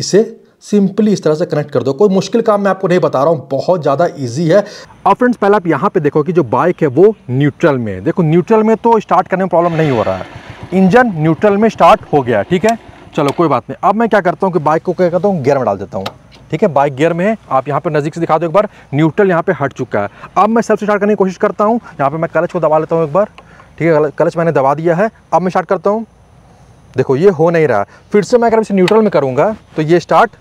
इसे सिंपली इस तरह से कनेक्ट कर दो कोई मुश्किल काम मैं आपको नहीं बता रहा हूँ बहुत ज़्यादा इजी है अब फ्रेंड्स पहले आप यहाँ पे देखो कि जो बाइक है वो न्यूट्रल में है देखो न्यूट्रल में तो स्टार्ट करने में प्रॉब्लम नहीं हो रहा है इंजन न्यूट्रल में स्टार्ट हो गया ठीक है चलो कोई बात नहीं अब मैं क्या करता हूँ कि बाइक को क्या करता हूँ गेयर में डाल देता हूँ ठीक है बाइक गेयर में है आप यहाँ पर नज़दीक से दिखा दो एक बार न्यूट्रल यहाँ पे हट चुका है अब मैं सेल्फ स्टार्ट करने की कोशिश करता हूँ यहाँ पर मैं कलच को दबा लेता हूँ एक बार ठीक है कलच मैंने दबा दिया है अब मैं स्टार्ट करता हूँ देखो ये हो नहीं रहा फिर से मैं अगर इसे न्यूट्रल में करूँगा तो ये स्टार्ट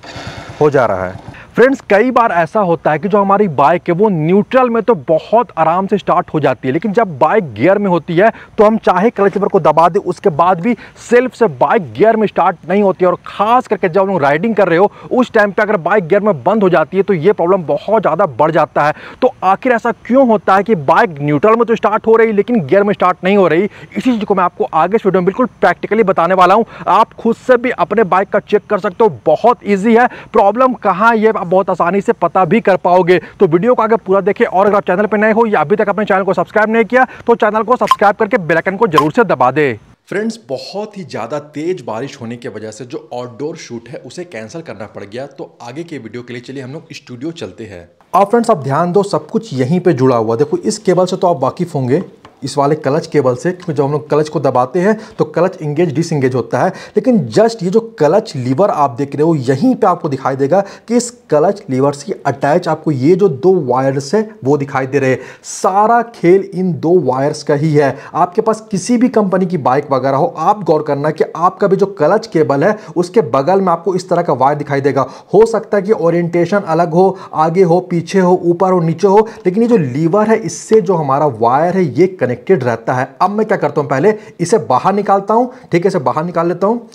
हो जा रहा है फ्रेंड्स कई बार ऐसा होता है कि जो हमारी बाइक है वो न्यूट्रल में तो बहुत आराम से स्टार्ट हो जाती है लेकिन जब बाइक गियर में होती है तो हम चाहे क्लचबर को दबा दें उसके बाद भी सेल्फ से बाइक गियर में स्टार्ट नहीं होती है और ख़ास करके जब हम राइडिंग कर रहे हो उस टाइम पर अगर बाइक गियर में बंद हो जाती है तो ये प्रॉब्लम बहुत ज़्यादा बढ़ जाता है तो आखिर ऐसा क्यों होता है कि बाइक न्यूट्रल में तो स्टार्ट हो रही लेकिन गियर में स्टार्ट नहीं हो रही इसी चीज़ को मैं आपको आगे इस वीडियो में बिल्कुल प्रैक्टिकली बताने वाला हूँ आप खुद से भी अपने बाइक का चेक कर सकते हो बहुत ईजी है प्रॉब्लम कहाँ ये आप बहुत आसानी से पता भी कर पाओगे तो वीडियो को आगे पूरा देखें और अगर आप चैनल पर नए हो या अभी तक अपने चैनल को सब्सक्राइब नहीं किया तो चैनल को सब्सक्राइब करके बेलकन को जरूर से दबा दे फ्रेंड्स बहुत ही ज़्यादा तेज़ बारिश होने की वजह से जो आउटडोर शूट है उसे कैंसिल करना पड़ गया तो आगे के वीडियो के लिए चलिए हम लोग स्टूडियो चलते हैं आप फ्रेंड्स आप ध्यान दो सब कुछ यहीं पे जुड़ा हुआ देखो इस केबल से तो आप वाकिफ़ होंगे इस वाले क्लच केबल से क्योंकि जब हम लोग क्लच को दबाते हैं तो क्लच इंगेज डिसंगेज होता है लेकिन जस्ट ये जो क्लच लीवर आप देख रहे हो यहीं पे आपको दिखाई देगा कि इस क्लच लीवर से अटैच आपको ये जो दो वायर्स है वो दिखाई दे रहे सारा खेल इन दो वायर्स का ही है आपके पास किसी भी कंपनी की बाइक वगैरह हो आप गौर करना कि आपका भी जो क्लच केबल है उसके बगल में आपको इस तरह का वायर दिखाई देगा हो सकता है कि ओरिएंटेशन अलग हो आगे हो पीछे हो ऊपर हो नीचे हो लेकिन ये जो लीवर है इससे जो हमारा वायर है ये कनेक्ट कनेक्टेड रहता है अब मैं क्या करता हूँ पहले इसे बाहर निकालता हूँ ठीक है इसे बाहर निकाल लेता हूँ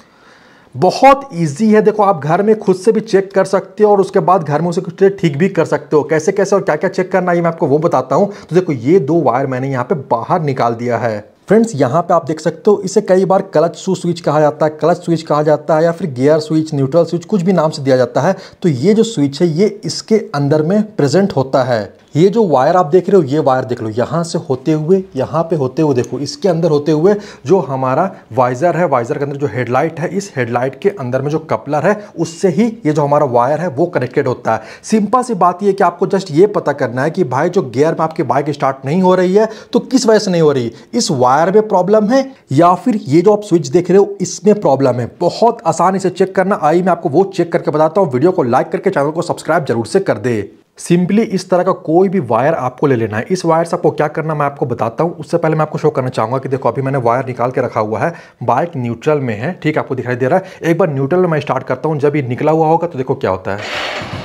बहुत इजी है देखो आप घर में खुद से भी चेक कर सकते हो और उसके बाद घर में उसे कुछ ठीक भी कर सकते हो कैसे कैसे और क्या क्या चेक करना है मैं आपको वो बताता हूँ तो देखो ये दो वायर मैंने यहाँ पे बाहर निकाल दिया है फ्रेंड्स यहाँ पे आप देख सकते हो इसे कई बार क्लच शू स्विच कहा जाता है क्लच स्विच कहा जाता है या फिर गियर स्विच न्यूट्रल स्विच कुछ भी नाम से दिया जाता है तो ये जो स्विच है ये इसके अंदर में प्रेजेंट होता है ये जो वायर आप देख रहे हो ये वायर देख लो यहाँ से होते हुए यहाँ पे होते हुए देखो इसके अंदर होते हुए जो हमारा वाइजर है वाइजर के अंदर जो हेडलाइट है इस हेडलाइट के अंदर में जो कपलर है उससे ही ये जो हमारा वायर है वो कनेक्टेड होता है सिंपल सी बात यह कि आपको जस्ट ये पता करना है कि भाई जो गियर में आपकी बाइक स्टार्ट नहीं हो रही है तो किस वजह से नहीं हो रही इस वायर वायर में प्रॉब्लम है या फिर ये जो आप स्विच देख रहे हो इसमें प्रॉब्लम है बहुत आसानी से चेक करना आई मैं आपको वो चेक करके बताता हूँ वीडियो को लाइक करके चैनल को सब्सक्राइब जरूर से कर दे सिंपली इस तरह का कोई भी वायर आपको ले लेना है इस वायर से आपको क्या करना मैं आपको बताता हूँ उससे पहले मैं आपको शो करना चाहूँगा कि देखो अभी मैंने वायर निकाल के रखा हुआ है बाइक न्यूट्रल में है ठीक आपको दिखाई दे रहा है एक बार न्यूट्रल में मैं स्टार्ट करता हूँ जब ये निकला हुआ होगा तो देखो क्या होता है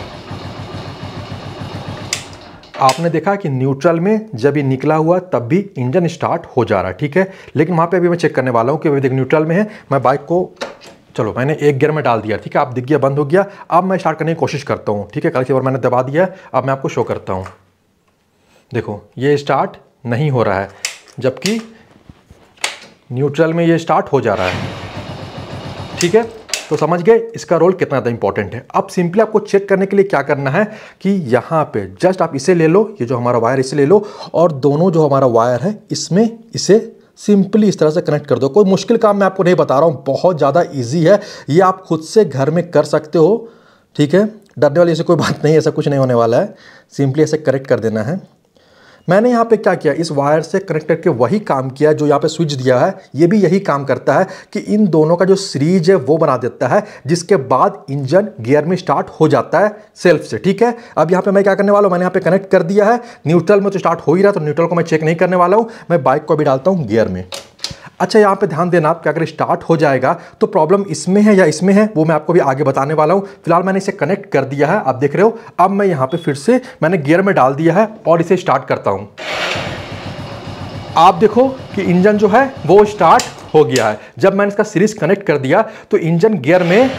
आपने देखा कि न्यूट्रल में जब ये निकला हुआ तब भी इंजन स्टार्ट हो जा रहा है ठीक है लेकिन वहाँ पे अभी मैं चेक करने वाला हूँ कि अभी देख न्यूट्रल में है मैं बाइक को चलो मैंने एक गियर में डाल दिया ठीक है आप दिख गया बंद हो गया अब मैं स्टार्ट करने की कोशिश करता हूँ ठीक है कल से बार मैंने दबा दिया अब मैं आपको शो करता हूँ देखो ये स्टार्ट नहीं हो रहा है जबकि न्यूट्रल में ये स्टार्ट हो जा रहा है ठीक है तो समझ गए इसका रोल कितना ज़्यादा इंपॉर्टेंट है अब सिंपली आपको चेक करने के लिए क्या करना है कि यहाँ पे जस्ट आप इसे ले लो ये जो हमारा वायर इसे ले लो और दोनों जो हमारा वायर है इसमें इसे सिंपली इस तरह से कनेक्ट कर दो कोई मुश्किल काम मैं आपको नहीं बता रहा हूँ बहुत ज़्यादा ईजी है ये आप खुद से घर में कर सकते हो ठीक है डरने वाली ऐसी कोई बात नहीं ऐसा कुछ नहीं होने वाला है सिंपली ऐसे कनेक्ट कर देना है मैंने यहाँ पे क्या किया इस वायर से कनेक्ट करके वही काम किया जो यहाँ पे स्विच दिया है ये भी यही काम करता है कि इन दोनों का जो सीरीज है वो बना देता है जिसके बाद इंजन गियर में स्टार्ट हो जाता है सेल्फ से ठीक है अब यहाँ पे मैं क्या करने वाला हूँ मैंने यहाँ पे कनेक्ट कर दिया है न्यूट्रल में तो स्टार्ट हो ही रहा तो न्यूट्रल को मैं चेक नहीं करने वाला हूँ मैं बाइक को भी डालता हूँ गियर में अच्छा यहाँ पे ध्यान देना कि अगर स्टार्ट हो जाएगा तो प्रॉब्लम इसमें है या इसमें है वो मैं आपको भी आगे बताने वाला हूँ फिलहाल मैंने इसे कनेक्ट कर दिया है आप देख रहे हो अब मैं यहाँ पर फिर से मैंने गियर में डाल दिया है और इसे स्टार्ट करता हूँ आप देखो कि इंजन जो है वो स्टार्ट हो गया है जब मैंने इसका सीरीज कनेक्ट कर दिया तो इंजन गियर में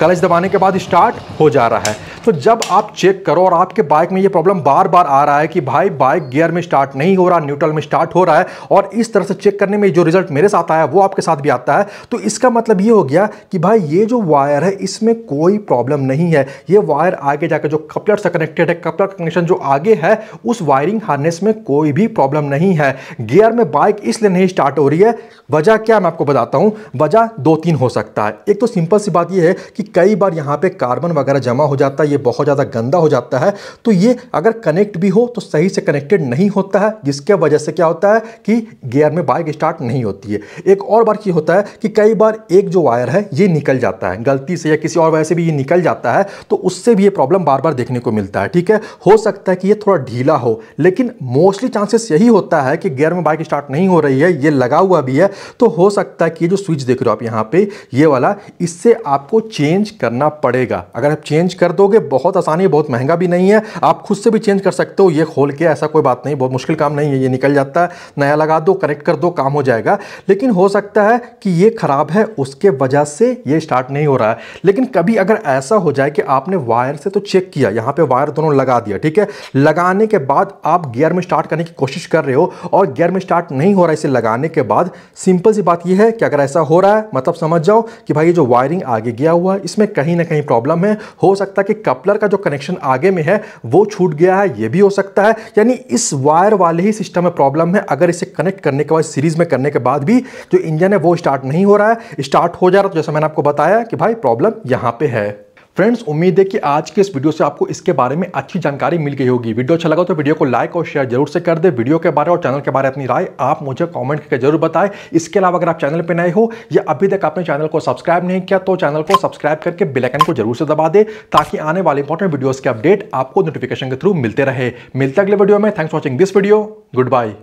कलच दबाने के बाद स्टार्ट हो जा रहा है तो जब आप चेक करो और आपके बाइक में ये प्रॉब्लम बार बार आ रहा है कि भाई बाइक गियर में स्टार्ट नहीं हो रहा न्यूट्रल में स्टार्ट हो रहा है और इस तरह से चेक करने में जो रिजल्ट मेरे साथ आया वो आपके साथ भी आता है तो इसका मतलब ये हो गया कि भाई ये जो वायर है इसमें कोई प्रॉब्लम नहीं है ये वायर आगे जाकर जो कपलर से कनेक्टेड है कपलर कनेक्शन जो आगे है उस वायरिंग हार्नेस में कोई भी प्रॉब्लम नहीं है गियर में बाइक इसलिए नहीं स्टार्ट हो रही है वजह क्या मैं आपको बताता हूँ वजह दो तीन हो सकता है एक तो सिंपल सी बात यह है कि कई बार यहाँ पे कार्बन वगैरह जमा हो जाता है ये बहुत ज़्यादा गंदा हो जाता है तो ये अगर कनेक्ट भी हो तो सही से कनेक्टेड नहीं होता है जिसके वजह से क्या होता है कि गियर में बाइक स्टार्ट नहीं होती है एक और बार ये होता है कि कई बार एक जो वायर है ये निकल जाता है गलती से या किसी और वजह से भी ये निकल जाता है तो उससे भी ये प्रॉब्लम बार बार देखने को मिलता है ठीक है हो सकता है कि ये थोड़ा ढीला हो लेकिन मोस्टली चांसेस यही होता है कि गियर में बाइक स्टार्ट नहीं हो रही है ये लगा हुआ भी है तो हो सकता है कि जो स्विच देख रहे हो आप यहाँ पे ये वाला इससे आपको चेंज करना पड़ेगा अगर आप चेंज कर दोगे बहुत आसानी है बहुत महंगा भी नहीं है आप खुद से भी चेंज कर सकते हो ये खोल के ऐसा कोई बात नहीं बहुत मुश्किल काम नहीं है ये निकल जाता है नया लगा दो कनेक्ट कर दो काम हो जाएगा लेकिन हो सकता है कि ये ख़राब है उसके वजह से ये स्टार्ट नहीं हो रहा है लेकिन कभी अगर ऐसा हो जाए कि आपने वायर से तो चेक किया यहाँ पर वायर दोनों लगा दिया ठीक है लगाने के बाद आप गियर में स्टार्ट करने की कोशिश कर रहे हो और गियर में स्टार्ट नहीं हो रहा इसे लगाने के बाद सिंपल सी बात यह है कि अगर ऐसा हो रहा है मतलब समझ जाओ कि भाई ये जो वायरिंग आगे गया हुआ इसमें कहीं ना कहीं प्रॉब्लम है हो सकता है कि कपलर का जो कनेक्शन आगे में है वो छूट गया है ये भी हो सकता है यानी इस वायर वाले ही सिस्टम में प्रॉब्लम है अगर इसे कनेक्ट करने के बाद सीरीज में करने के बाद भी जो इंजन है वो स्टार्ट नहीं हो रहा है स्टार्ट हो जा रहा तो जैसा मैंने आपको बताया कि भाई प्रॉब्लम यहाँ पे है फ्रेंड्स उम्मीद है कि आज के इस वीडियो से आपको इसके बारे में अच्छी जानकारी मिल गई होगी वीडियो अच्छा लगा तो वीडियो को लाइक और शेयर जरूर से कर दे वीडियो के बारे और चैनल के बारे अपनी राय आप मुझे कमेंट करके जरूर बताएं इसके अलावा अगर आप चैनल पर नए हो या अभी तक आपने चैनल को सब्सक्राइब नहीं किया तो चैनल को सब्सक्राइब करके बेलाइकन को जरूर से दबा दे ताकि आने वाले इंपॉर्टेंट वीडियोज़ के अपडेट आपको नोटिफिकेशन के थ्रू मिलते रहे मिलते अगले वीडियो में thanks watching this video good bye